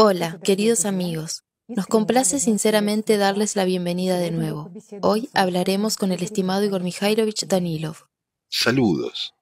Hola, queridos amigos. Nos complace sinceramente darles la bienvenida de nuevo. Hoy hablaremos con el estimado Igor Mikhailovich Danilov. Saludos.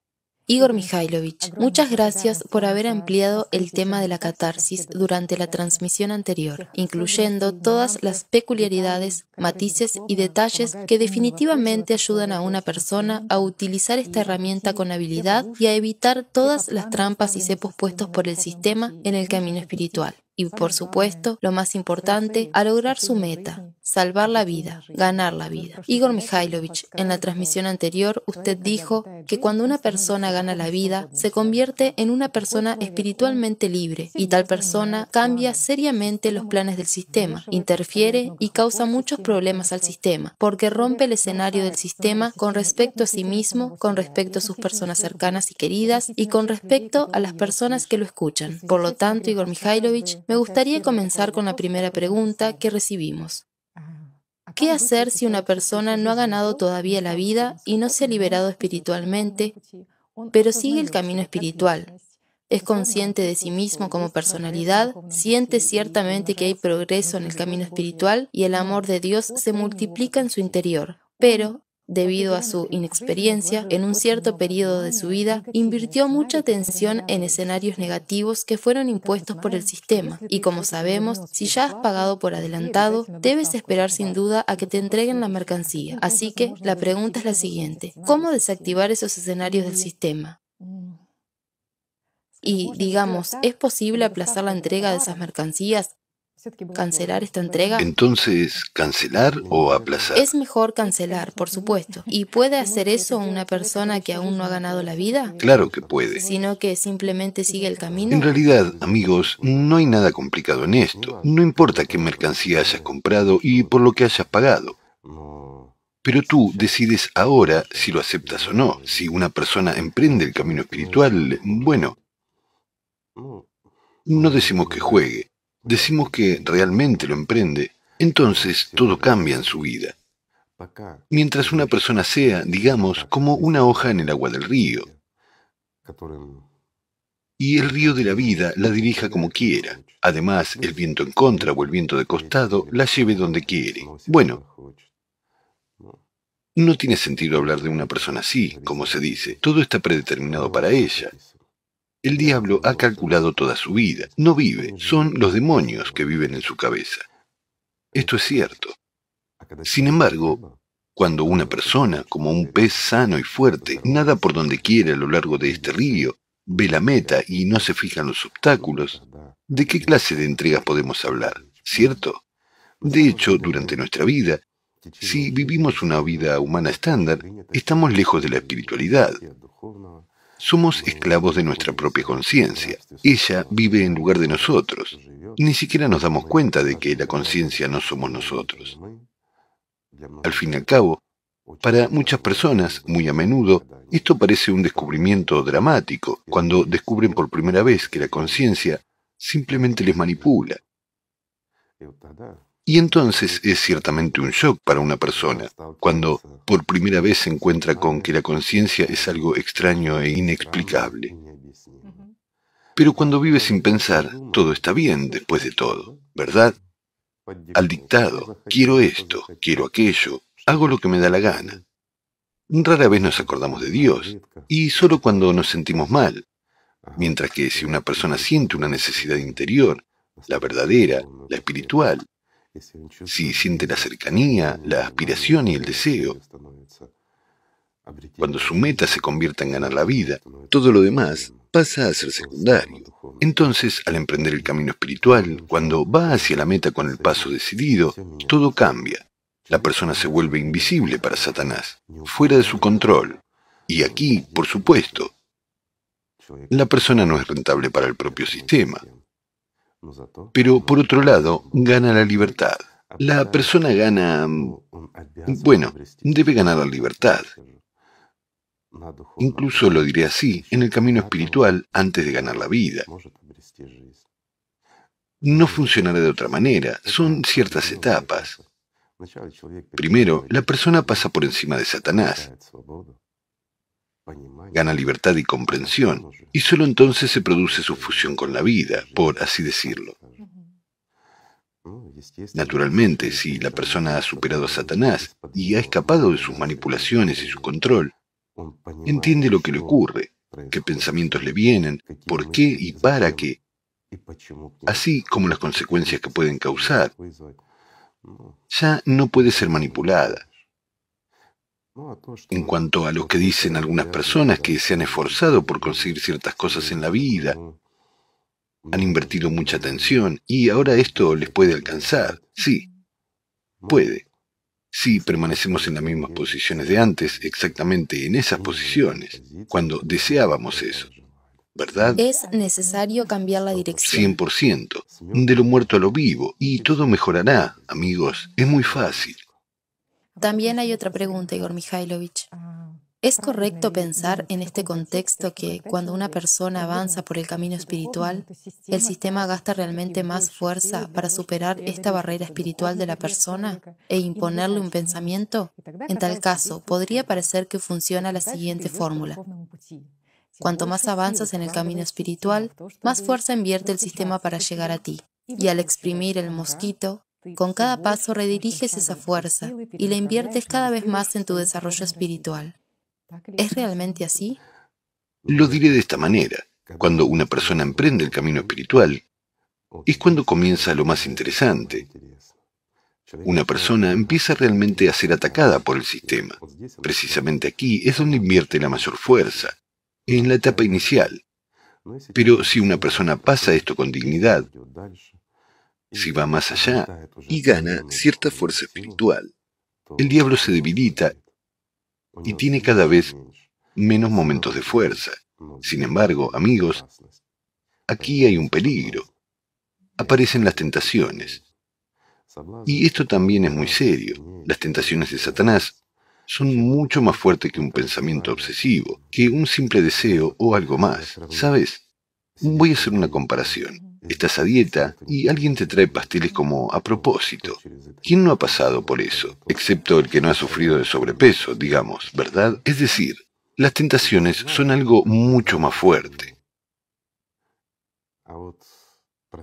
Igor Mikhailovich, muchas gracias por haber ampliado el tema de la catarsis durante la transmisión anterior, incluyendo todas las peculiaridades, matices y detalles que definitivamente ayudan a una persona a utilizar esta herramienta con habilidad y a evitar todas las trampas y cepos puestos por el sistema en el camino espiritual y, por supuesto, lo más importante, a lograr su meta, salvar la vida, ganar la vida. Igor Mikhailovich, en la transmisión anterior, usted dijo que cuando una persona gana la vida, se convierte en una persona espiritualmente libre y tal persona cambia seriamente los planes del sistema, interfiere y causa muchos problemas al sistema, porque rompe el escenario del sistema con respecto a sí mismo, con respecto a sus personas cercanas y queridas y con respecto a las personas que lo escuchan. Por lo tanto, Igor Mikhailovich me gustaría comenzar con la primera pregunta que recibimos. Ah, ¿Qué hacer si una persona no ha ganado todavía la vida y no se ha liberado espiritualmente, pero sigue el camino espiritual? Es consciente de sí mismo como personalidad, siente ciertamente que hay progreso en el camino espiritual y el amor de Dios se multiplica en su interior, pero debido a su inexperiencia, en un cierto periodo de su vida, invirtió mucha atención en escenarios negativos que fueron impuestos por el sistema. Y como sabemos, si ya has pagado por adelantado, debes esperar sin duda a que te entreguen la mercancía. Así que la pregunta es la siguiente. ¿Cómo desactivar esos escenarios del sistema? Y digamos, ¿es posible aplazar la entrega de esas mercancías cancelar esta entrega? Entonces, ¿cancelar o aplazar? Es mejor este, cancelar, este por supuesto. ¿Y puede hacer eso una persona que aún no ha ganado la vida? Claro que puede. Sino que simplemente sigue el camino. En realidad, amigos, no hay nada complicado en esto. No importa qué mercancía hayas comprado y por lo que hayas pagado. Pero tú decides ahora si lo aceptas o no. Si una persona emprende el camino espiritual, bueno, no decimos que juegue, decimos que realmente lo emprende, entonces todo cambia en su vida. Mientras una persona sea, digamos, como una hoja en el agua del río, y el río de la vida la dirija como quiera. Además, el viento en contra o el viento de costado la lleve donde quiere. Bueno, no tiene sentido hablar de una persona así, como se dice. Todo está predeterminado para ella. El diablo ha calculado toda su vida, no vive, son los demonios que viven en su cabeza. Esto es cierto. Sin embargo, cuando una persona, como un pez sano y fuerte, nada por donde quiera a lo largo de este río, ve la meta y no se fijan los obstáculos, ¿de qué clase de entregas podemos hablar? ¿Cierto? De hecho, durante nuestra vida, si vivimos una vida humana estándar, estamos lejos de la espiritualidad. Somos esclavos de nuestra propia conciencia. Ella vive en lugar de nosotros. ni siquiera nos damos cuenta de que la conciencia no somos nosotros. Al fin y al cabo, para muchas personas, muy a menudo, esto parece un descubrimiento dramático, cuando descubren por primera vez que la conciencia simplemente les manipula. Y entonces es ciertamente un shock para una persona, cuando por primera vez se encuentra con que la conciencia es algo extraño e inexplicable. Pero cuando vive sin pensar, todo está bien después de todo, ¿verdad? Al dictado, quiero esto, quiero aquello, hago lo que me da la gana. Rara vez nos acordamos de Dios, y solo cuando nos sentimos mal. Mientras que si una persona siente una necesidad interior, la verdadera, la espiritual, si siente la cercanía, la aspiración y el deseo. Cuando su meta se convierta en ganar la vida, todo lo demás pasa a ser secundario. Entonces, al emprender el camino espiritual, cuando va hacia la meta con el paso decidido, todo cambia. La persona se vuelve invisible para Satanás, fuera de su control. Y aquí, por supuesto, la persona no es rentable para el propio sistema, pero por otro lado, gana la libertad. La persona gana... Mm, bueno, debe ganar la libertad. Incluso lo diré así, en el camino espiritual antes de ganar la vida. No funcionará de otra manera. Son ciertas etapas. Primero, la persona pasa por encima de Satanás gana libertad y comprensión, y solo entonces se produce su fusión con la vida, por así decirlo. Naturalmente, si la persona ha superado a Satanás y ha escapado de sus manipulaciones y su control, entiende lo que le ocurre, qué pensamientos le vienen, por qué y para qué, así como las consecuencias que pueden causar. Ya no puede ser manipulada, en cuanto a lo que dicen algunas personas que se han esforzado por conseguir ciertas cosas en la vida, han invertido mucha atención y ahora esto les puede alcanzar. Sí, puede. Si permanecemos en las mismas posiciones de antes, exactamente en esas posiciones, cuando deseábamos eso. ¿Verdad? Es necesario cambiar la dirección. 100%. De lo muerto a lo vivo. Y todo mejorará, amigos. Es muy fácil. También hay otra pregunta, Igor Mikhailovich. ¿Es correcto pensar en este contexto que cuando una persona avanza por el camino espiritual, el sistema gasta realmente más fuerza para superar esta barrera espiritual de la persona e imponerle un pensamiento? En tal caso, podría parecer que funciona la siguiente fórmula. Cuanto más avanzas en el camino espiritual, más fuerza invierte el sistema para llegar a ti. Y al exprimir el mosquito, con cada paso rediriges esa fuerza y la inviertes cada vez más en tu desarrollo espiritual. ¿Es realmente así? Lo diré de esta manera. Cuando una persona emprende el camino espiritual, es cuando comienza lo más interesante. Una persona empieza realmente a ser atacada por el sistema. Precisamente aquí es donde invierte la mayor fuerza, en la etapa inicial. Pero si una persona pasa esto con dignidad, si va más allá y gana cierta fuerza espiritual. El diablo se debilita y tiene cada vez menos momentos de fuerza. Sin embargo, amigos, aquí hay un peligro. Aparecen las tentaciones. Y esto también es muy serio. Las tentaciones de Satanás son mucho más fuertes que un pensamiento obsesivo, que un simple deseo o algo más. ¿Sabes? Voy a hacer una comparación estás a dieta y alguien te trae pasteles como a propósito. ¿Quién no ha pasado por eso? Excepto el que no ha sufrido de sobrepeso, digamos, ¿verdad? Es decir, las tentaciones son algo mucho más fuerte.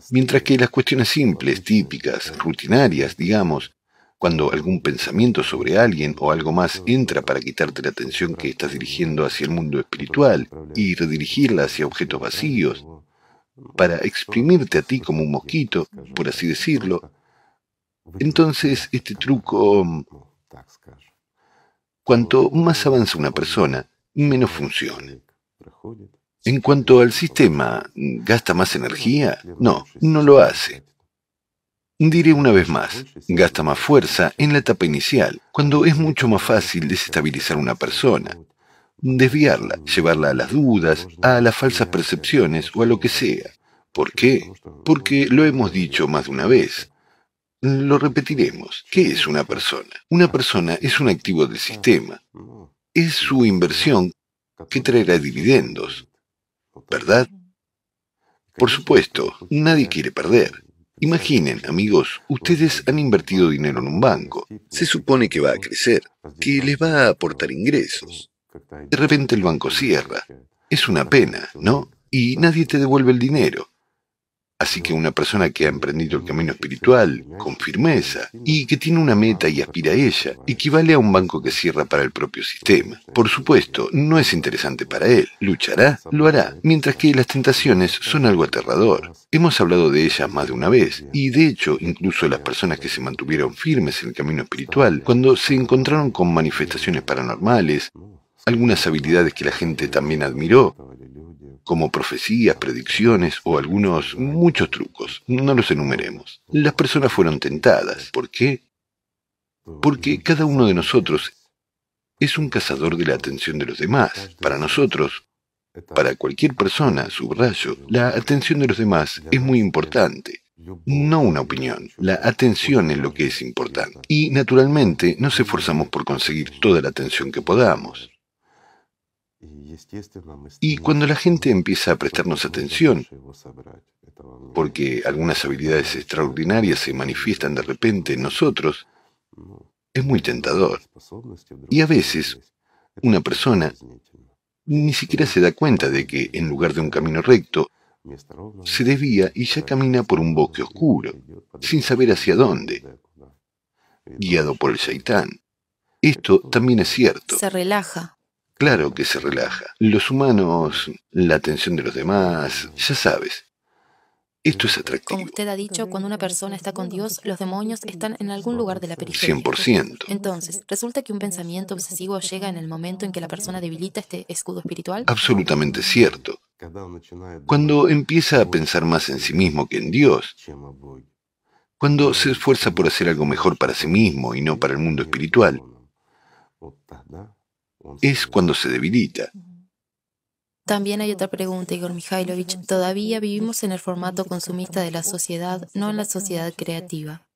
Mientras que las cuestiones simples, típicas, rutinarias, digamos, cuando algún pensamiento sobre alguien o algo más entra para quitarte la atención que estás dirigiendo hacia el mundo espiritual y redirigirla hacia objetos vacíos, para exprimirte a ti como un mosquito, por así decirlo, entonces este truco, mm, cuanto más avanza una persona, menos funciona. En cuanto al sistema, ¿gasta más energía? No, no lo hace. Diré una vez más, gasta más fuerza en la etapa inicial, cuando es mucho más fácil desestabilizar una persona, desviarla, llevarla a las dudas, a las falsas percepciones o a lo que sea. ¿Por qué? Porque lo hemos dicho más de una vez. Lo repetiremos. ¿Qué es una persona? Una persona es un activo del sistema. Es su inversión que traerá dividendos. ¿Verdad? Por supuesto, nadie quiere perder. Imaginen, amigos, ustedes han invertido dinero en un banco. Se supone que va a crecer, que les va a aportar ingresos. De repente el banco cierra. Es una pena, ¿no? Y nadie te devuelve el dinero. Así que una persona que ha emprendido el camino espiritual con firmeza y que tiene una meta y aspira a ella, equivale a un banco que cierra para el propio sistema. Por supuesto, no es interesante para él. Luchará, lo hará, mientras que las tentaciones son algo aterrador. Hemos hablado de ellas más de una vez, y de hecho, incluso las personas que se mantuvieron firmes en el camino espiritual, cuando se encontraron con manifestaciones paranormales, algunas habilidades que la gente también admiró, como profecías, predicciones o algunos muchos trucos. No los enumeremos. Las personas fueron tentadas. ¿Por qué? Porque cada uno de nosotros es un cazador de la atención de los demás. Para nosotros, para cualquier persona, subrayo, la atención de los demás es muy importante. No una opinión, la atención es lo que es importante. Y naturalmente nos esforzamos por conseguir toda la atención que podamos. Y cuando la gente empieza a prestarnos atención, porque algunas habilidades extraordinarias se manifiestan de repente en nosotros, es muy tentador. Y a veces, una persona ni siquiera se da cuenta de que, en lugar de un camino recto, se desvía y ya camina por un bosque oscuro, sin saber hacia dónde, guiado por el shaitán. Esto también es cierto. Se relaja. Claro que se relaja. Los humanos, la atención de los demás, ya sabes. Esto es atractivo. Como usted ha dicho, cuando una persona está con Dios, los demonios están en algún lugar de la periferia. 100%. Entonces, ¿resulta que un pensamiento obsesivo llega en el momento en que la persona debilita este escudo espiritual? Absolutamente cierto. Cuando empieza a pensar más en sí mismo que en Dios, cuando se esfuerza por hacer algo mejor para sí mismo y no para el mundo espiritual, es cuando se debilita. También hay otra pregunta, Igor Mikhailovich. Todavía vivimos en el formato consumista de la sociedad, no en la sociedad creativa.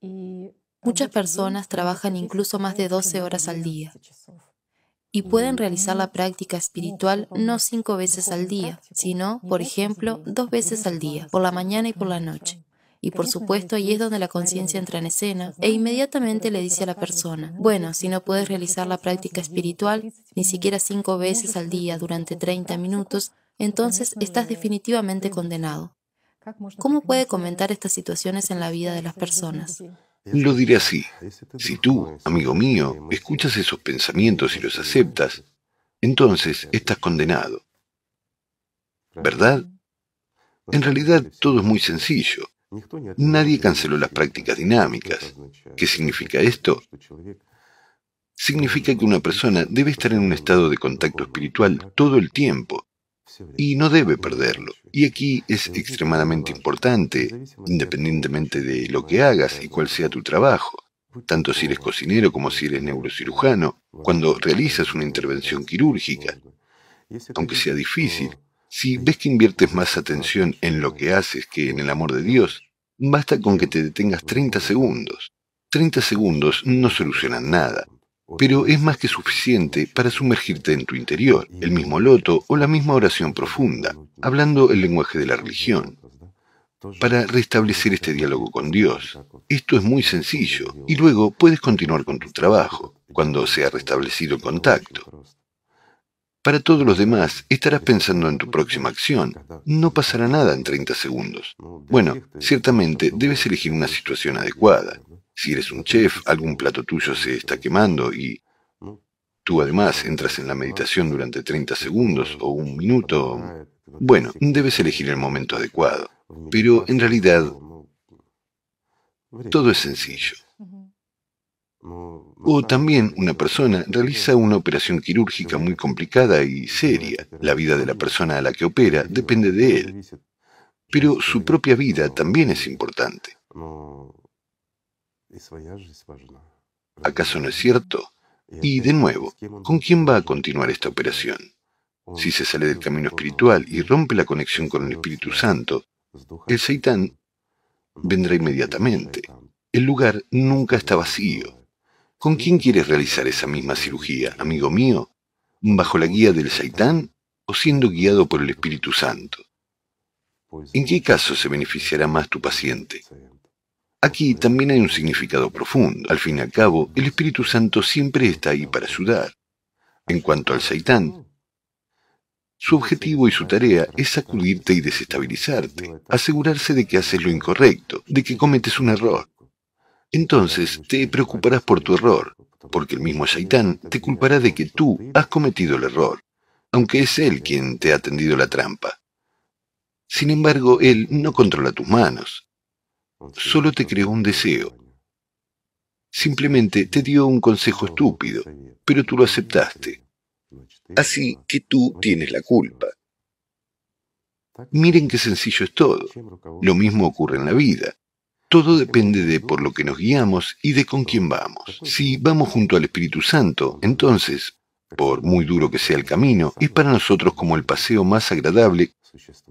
Muchas personas trabajan incluso más de 12 horas al día y pueden realizar la práctica espiritual no cinco veces al día, sino, por ejemplo, dos veces al día, por la mañana y por la noche. Y por supuesto, ahí es donde la conciencia entra en escena e inmediatamente le pues dice a la persona, bueno, si no puedes realizar la práctica espiritual ni siquiera cinco veces al día durante 30 minutos, entonces estás definitivamente condenado. ¿Cómo puede comentar estas situaciones en la vida de las personas? Lo diré así. Si tú, amigo mío, escuchas esos pensamientos y los aceptas, entonces estás condenado. ¿Verdad? En realidad todo es muy sencillo. Nadie canceló las prácticas dinámicas. ¿Qué significa esto? Significa que una persona debe estar en un estado de contacto espiritual todo el tiempo y no debe perderlo. Y aquí es extremadamente importante, independientemente de lo que hagas y cuál sea tu trabajo, tanto si eres cocinero como si eres neurocirujano, cuando realizas una intervención quirúrgica, aunque sea difícil, si ves que inviertes más atención en lo que haces que en el amor de Dios, basta con que te detengas 30 segundos. 30 segundos no solucionan nada, pero es más que suficiente para sumergirte en tu interior, el mismo loto o la misma oración profunda, hablando el lenguaje de la religión, para restablecer este diálogo con Dios. Esto es muy sencillo y luego puedes continuar con tu trabajo cuando se ha restablecido el contacto. Para todos los demás, estarás pensando en tu próxima acción. No pasará nada en 30 segundos. Bueno, ciertamente debes elegir una situación adecuada. Si eres un chef, algún plato tuyo se está quemando y tú además entras en la meditación durante 30 segundos o un minuto, bueno, debes elegir el momento adecuado. Pero en realidad, todo es sencillo. O también una persona realiza una operación quirúrgica muy complicada y seria. La vida de la persona a la que opera depende de él. Pero su propia vida también es importante. ¿Acaso no es cierto? Y de nuevo, ¿con quién va a continuar esta operación? Si se sale del camino espiritual y rompe la conexión con el Espíritu Santo, el Seitán vendrá inmediatamente. El lugar nunca está vacío. ¿Con quién quieres realizar esa misma cirugía, amigo mío? ¿Bajo la guía del Saitán o siendo guiado por el Espíritu Santo? Pues, ¿En qué eh, caso se beneficiará más tu paciente? Aquí también hay un significado profundo. Al fin y al cabo, el Espíritu Santo siempre está ahí para ayudar. En cuanto al Saitán, su objetivo y su tarea es sacudirte y desestabilizarte, asegurarse de que haces lo incorrecto, de que cometes un error, entonces te preocuparás por tu error, porque el mismo Shaitán te culpará de que tú has cometido el error, aunque es él quien te ha tendido la trampa. Sin embargo, él no controla tus manos. Solo te creó un deseo. Simplemente te dio un consejo estúpido, pero tú lo aceptaste. Así que tú tienes la culpa. Miren qué sencillo es todo. Lo mismo ocurre en la vida. Todo depende de por lo que nos guiamos y de con quién vamos. Si vamos junto al Espíritu Santo, entonces, por muy duro que sea el camino, es para nosotros como el paseo más agradable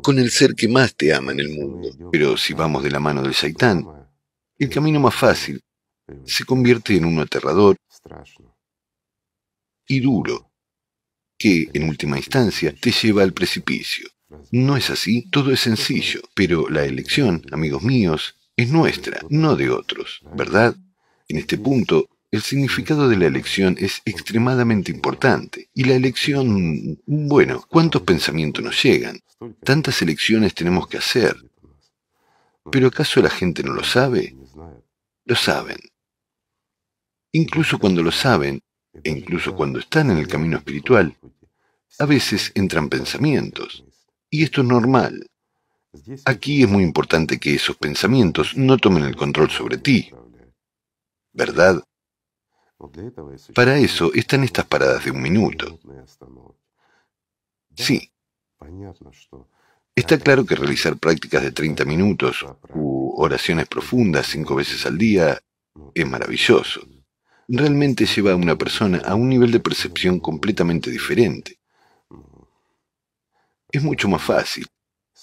con el ser que más te ama en el mundo. Pero si vamos de la mano del Shaitán, el camino más fácil se convierte en uno aterrador y duro, que en última instancia te lleva al precipicio. No es así, todo es sencillo, pero la elección, amigos míos, es nuestra, no de otros, ¿verdad? En este punto, el significado de la elección es extremadamente importante. Y la elección, bueno, ¿cuántos pensamientos nos llegan? Tantas elecciones tenemos que hacer. ¿Pero acaso la gente no lo sabe? Lo saben. Incluso cuando lo saben, e incluso cuando están en el camino espiritual, a veces entran pensamientos. Y esto es normal. Aquí es muy importante que esos pensamientos no tomen el control sobre ti, ¿verdad? Para eso están estas paradas de un minuto. Sí. Está claro que realizar prácticas de 30 minutos u oraciones profundas cinco veces al día es maravilloso. Realmente lleva a una persona a un nivel de percepción completamente diferente. Es mucho más fácil,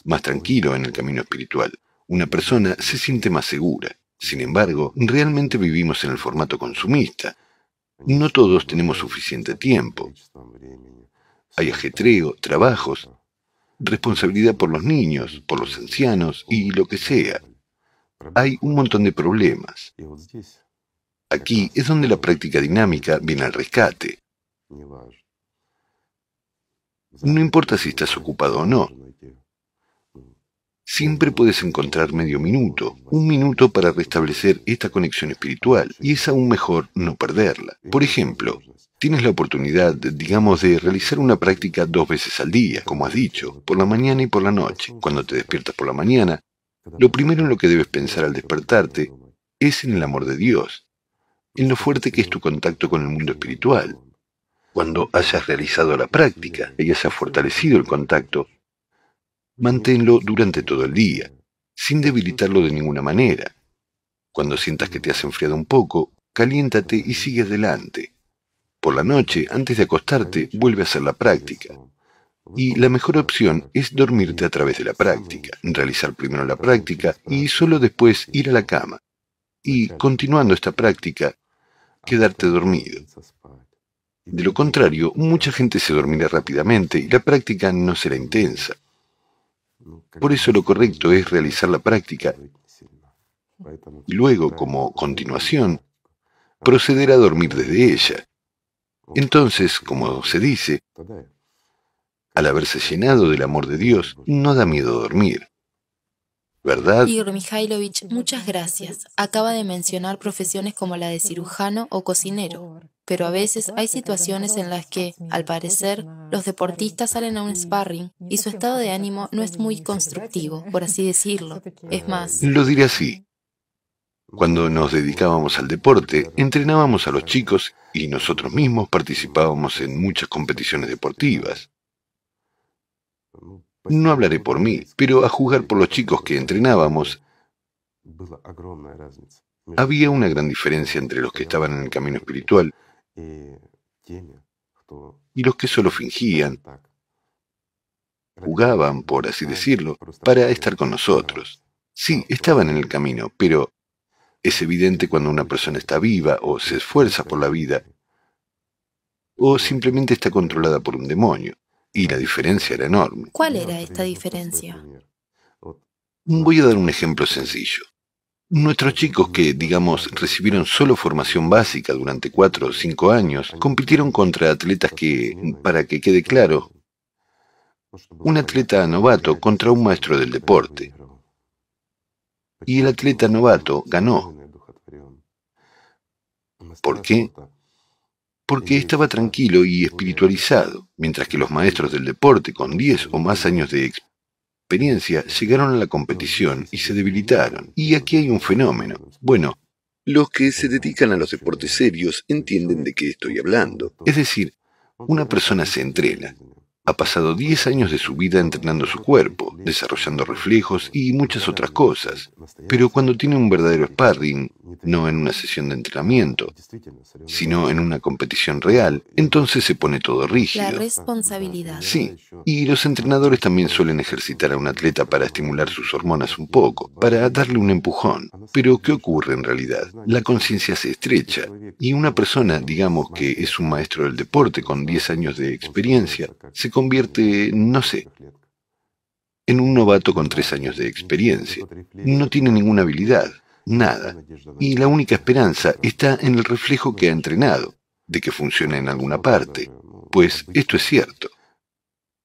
más tranquilo en el camino espiritual. Una persona se siente más segura. Sin embargo, realmente vivimos en el formato consumista. No todos tenemos suficiente tiempo. Hay ajetreo, trabajos, responsabilidad por los niños, por los ancianos y lo que sea. Hay un montón de problemas. Aquí es donde la práctica dinámica viene al rescate. No importa si estás ocupado o no, Siempre puedes encontrar medio minuto, un minuto para restablecer esta conexión espiritual, y es aún mejor no perderla. Por ejemplo, tienes la oportunidad, digamos, de realizar una práctica dos veces al día, como has dicho, por la mañana y por la noche. Cuando te despiertas por la mañana, lo primero en lo que debes pensar al despertarte es en el amor de Dios, en lo fuerte que es tu contacto con el mundo espiritual. Cuando hayas realizado la práctica y hayas fortalecido el contacto, manténlo durante todo el día, sin debilitarlo de ninguna manera. Cuando sientas que te has enfriado un poco, caliéntate y sigue adelante. Por la noche, antes de acostarte, vuelve a hacer la práctica. Y la mejor opción es dormirte a través de la práctica, realizar primero la práctica y solo después ir a la cama. Y continuando esta práctica, quedarte dormido. De lo contrario, mucha gente se dormirá rápidamente y la práctica no será intensa. Por eso lo correcto es realizar la práctica y luego, como continuación, proceder a dormir desde ella. Entonces, como se dice, al haberse llenado del amor de Dios, no da miedo dormir. ¿verdad? Igor Mikhailovich, muchas gracias. Acaba de mencionar profesiones como la de cirujano o cocinero, pero a veces hay situaciones en las que, al parecer, los deportistas salen a un sparring y su estado de ánimo no es muy constructivo, por así decirlo. Es más... Lo diré así. Cuando nos dedicábamos al deporte, entrenábamos a los chicos y nosotros mismos participábamos en muchas competiciones deportivas. Pues no hablaré por mí, pero a jugar por los chicos que entrenábamos, había una gran diferencia entre los que estaban en el camino espiritual y los que solo fingían, jugaban, por así decirlo, para estar con nosotros. Sí, estaban en el camino, pero es evidente cuando una persona está viva o se esfuerza por la vida o simplemente está controlada por un demonio y la diferencia era enorme. ¿Cuál era esta diferencia? Voy a dar un ejemplo sencillo. Nuestros chicos que, digamos, recibieron solo formación básica durante cuatro o cinco años, compitieron contra atletas que, para que quede claro, un atleta novato contra un maestro del deporte. Y el atleta novato ganó. ¿Por qué? porque estaba tranquilo y espiritualizado, mientras que los maestros del deporte con 10 o más años de experiencia llegaron a la competición y se debilitaron. Y aquí hay un fenómeno. Bueno, los que se dedican a los deportes serios entienden de qué estoy hablando. Es decir, una persona se entrena. Ha pasado 10 años de su vida entrenando su cuerpo, desarrollando reflejos y muchas otras cosas. Pero cuando tiene un verdadero sparring, no en una sesión de entrenamiento, sino en una competición real. Entonces se pone todo rígido. La responsabilidad. Sí, y los entrenadores también suelen ejercitar a un atleta para estimular sus hormonas un poco, para darle un empujón. Pero ¿qué ocurre en realidad? La conciencia se estrecha y una persona, digamos que es un maestro del deporte con 10 años de experiencia, se convierte, no sé, en un novato con tres años de experiencia. No tiene ninguna habilidad nada. Y la única esperanza está en el reflejo que ha entrenado, de que funcione en alguna parte, pues esto es cierto.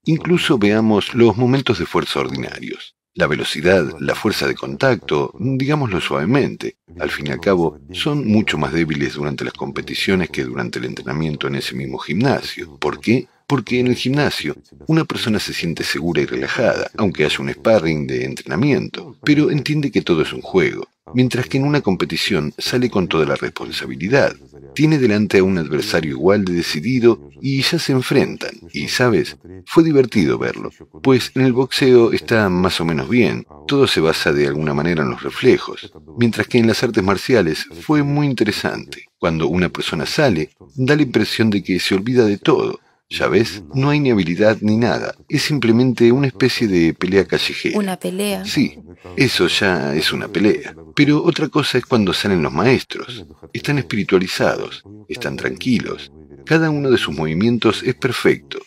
Incluso veamos los momentos de fuerza ordinarios. La velocidad, la fuerza de contacto, digámoslo suavemente, al fin y al cabo, son mucho más débiles durante las competiciones que durante el entrenamiento en ese mismo gimnasio. ¿Por qué? Porque en el gimnasio una persona se siente segura y relajada, aunque haya un sparring de entrenamiento, pero entiende que todo es un juego, Mientras que en una competición sale con toda la responsabilidad, tiene delante a un adversario igual de decidido y ya se enfrentan. Y sabes, fue divertido verlo, pues en el boxeo está más o menos bien, todo se basa de alguna manera en los reflejos, mientras que en las artes marciales fue muy interesante. Cuando una persona sale, da la impresión de que se olvida de todo ya ves, no hay ni habilidad ni nada. Es simplemente una especie de pelea callejera. ¿Una pelea? Sí, eso ya es una pelea. Pero otra cosa es cuando salen los maestros. Están espiritualizados, están tranquilos. Cada uno de sus movimientos es perfecto.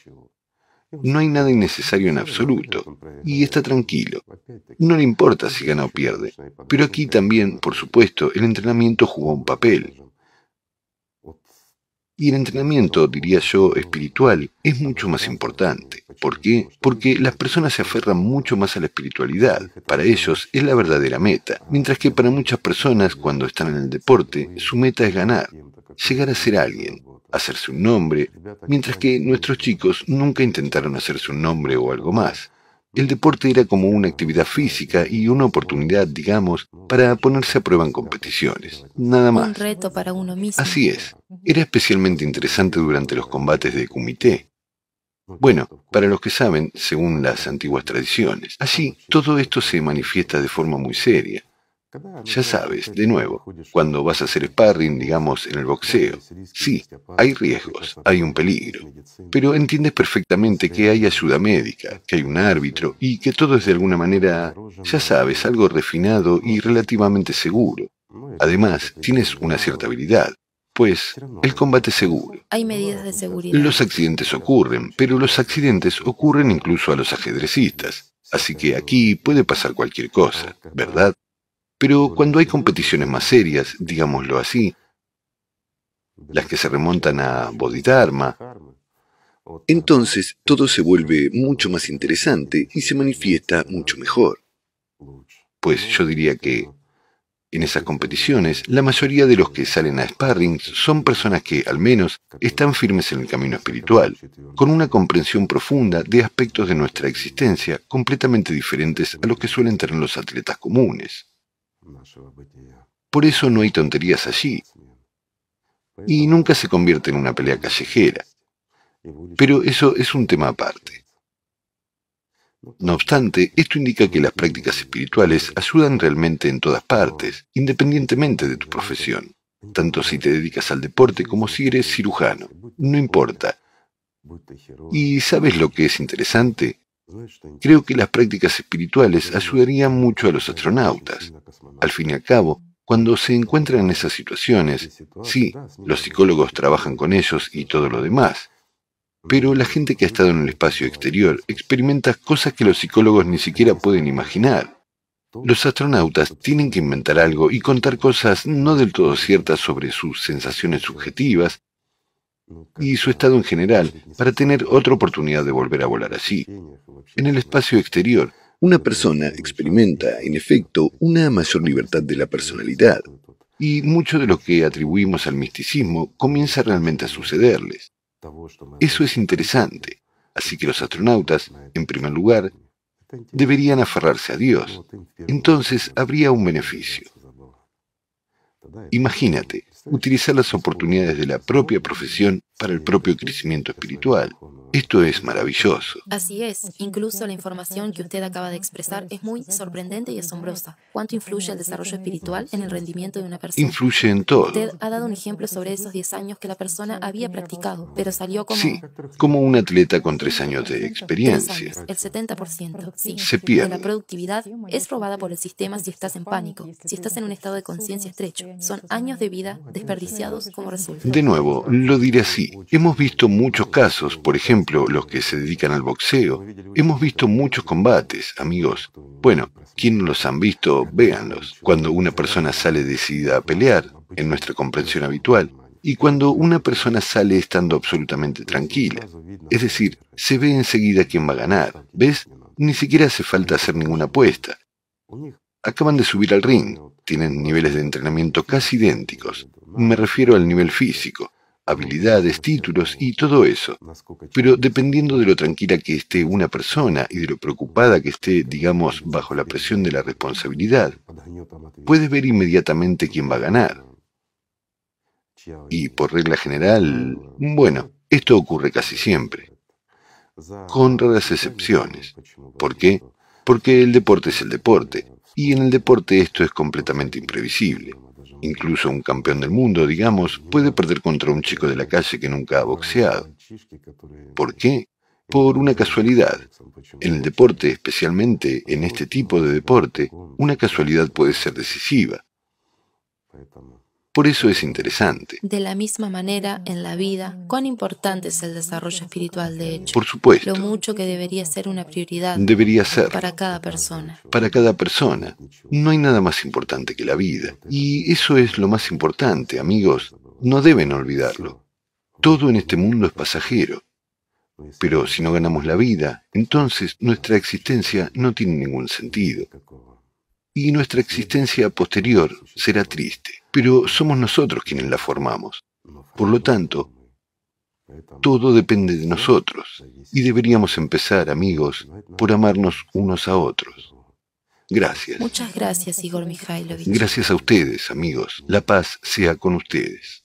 No hay nada innecesario en absoluto. Y está tranquilo. No le importa si gana o pierde. Pero aquí también, por supuesto, el entrenamiento jugó un papel. Y el entrenamiento, diría yo, espiritual es mucho más importante. ¿Por qué? Porque las personas se aferran mucho más a la espiritualidad. Para ellos es la verdadera meta. Mientras que para muchas personas, cuando están en el deporte, su meta es ganar, llegar a ser alguien, hacerse un nombre, mientras que nuestros chicos nunca intentaron hacerse un nombre o algo más el deporte era como una actividad física y una oportunidad, digamos, para ponerse a prueba en competiciones. Nada más. Un reto para uno mismo. Así es. Era especialmente interesante durante los combates de Kumite. Bueno, para los que saben, según las antiguas tradiciones. Así, todo esto se manifiesta de forma muy seria. Ya sabes, de nuevo, cuando vas a hacer sparring, digamos, en el boxeo, sí, hay riesgos, hay un peligro, pero entiendes perfectamente que hay ayuda médica, que hay un árbitro y que todo es de alguna manera, ya sabes, algo refinado y relativamente seguro. Además, tienes una cierta habilidad. Pues el combate es seguro. Hay medidas de seguridad. Los accidentes ocurren, pero los accidentes ocurren incluso a los ajedrecistas. Así que aquí puede pasar cualquier cosa, ¿verdad? Pero cuando hay competiciones más serias, digámoslo así, las que se remontan a Bodhidharma, entonces todo se vuelve mucho más interesante y se manifiesta mucho mejor. Pues yo diría que en esas competiciones la mayoría de los que salen a sparring son personas que al menos están firmes en el camino espiritual, con una comprensión profunda de aspectos de nuestra existencia completamente diferentes a los que suelen tener los atletas comunes. Por eso no hay tonterías allí. Y nunca se convierte en una pelea callejera. Pero eso es un tema aparte. No obstante, esto indica que las prácticas espirituales ayudan realmente en todas partes, independientemente de tu profesión, tanto si te dedicas al deporte como si eres cirujano, no importa. Y sabes lo que es interesante, Creo que las prácticas espirituales ayudarían mucho a los astronautas. Al fin y al cabo, cuando se encuentran en esas situaciones, sí, los psicólogos trabajan con ellos y todo lo demás, pero la gente que ha estado en el espacio exterior experimenta cosas que los psicólogos ni siquiera pueden imaginar. Los astronautas tienen que inventar algo y contar cosas no del todo ciertas sobre sus sensaciones subjetivas y su estado en general para tener otra oportunidad de volver a volar así. En el espacio exterior, una persona experimenta, en efecto, una mayor libertad de la personalidad y mucho de lo que atribuimos al misticismo comienza realmente a sucederles. Eso es interesante, así que los astronautas, en primer lugar, deberían aferrarse a Dios. Entonces habría un beneficio. Imagínate, utilizar las oportunidades de la propia profesión para el propio crecimiento espiritual. Esto es maravilloso. Así es. Incluso la información que usted acaba de expresar es muy sorprendente y asombrosa. ¿Cuánto influye el desarrollo espiritual en el rendimiento de una persona? Influye en todo. Usted ha dado un ejemplo sobre esos 10 años que la persona había practicado, pero salió como... Sí, como un atleta con 3 años de experiencia. el 70%, sí. Se pierde. la productividad es robada por el sistema si estás en pánico, si estás en un estado de conciencia estrecho. Son años de vida desperdiciados como resultado. De nuevo, lo diré así. Hemos visto muchos casos, por ejemplo, ejemplo, los que se dedican al boxeo, hemos visto muchos combates, amigos. Bueno, quienes los han visto, véanlos. Cuando una persona sale decidida a pelear, en nuestra comprensión habitual, y cuando una persona sale estando absolutamente tranquila. Es decir, se ve enseguida quién va a ganar. ¿Ves? Ni siquiera hace falta hacer ninguna apuesta. Acaban de subir al ring, tienen niveles de entrenamiento casi idénticos. Me refiero al nivel físico habilidades, títulos y todo eso. Pero dependiendo de lo tranquila que esté una persona y de lo preocupada que esté, digamos, bajo la presión de la responsabilidad, puedes ver inmediatamente quién va a ganar. Y por regla general, bueno, esto ocurre casi siempre, con raras excepciones. ¿Por qué? Porque el deporte es el deporte, y en el deporte esto es completamente imprevisible. Incluso un campeón del mundo, digamos, puede perder contra un chico de la calle que nunca ha boxeado. ¿Por qué? Por una casualidad. En el deporte, especialmente en este tipo de deporte, una casualidad puede ser decisiva. Por eso es interesante. De la misma manera, en la vida, cuán importante es el desarrollo espiritual, de hecho. Por supuesto. Lo mucho que debería ser una prioridad. Debería ser. Para cada persona. Para cada persona. No hay nada más importante que la vida. Y eso es lo más importante, amigos. No deben olvidarlo. Todo en este mundo es pasajero. Pero si no ganamos la vida, entonces nuestra existencia no tiene ningún sentido y nuestra existencia posterior será triste, pero somos nosotros quienes la formamos. Por lo tanto, todo depende de nosotros y deberíamos empezar, amigos, por amarnos unos a otros. Gracias. Muchas gracias, Igor Mikhailovich. Gracias a ustedes, amigos. La paz sea con ustedes.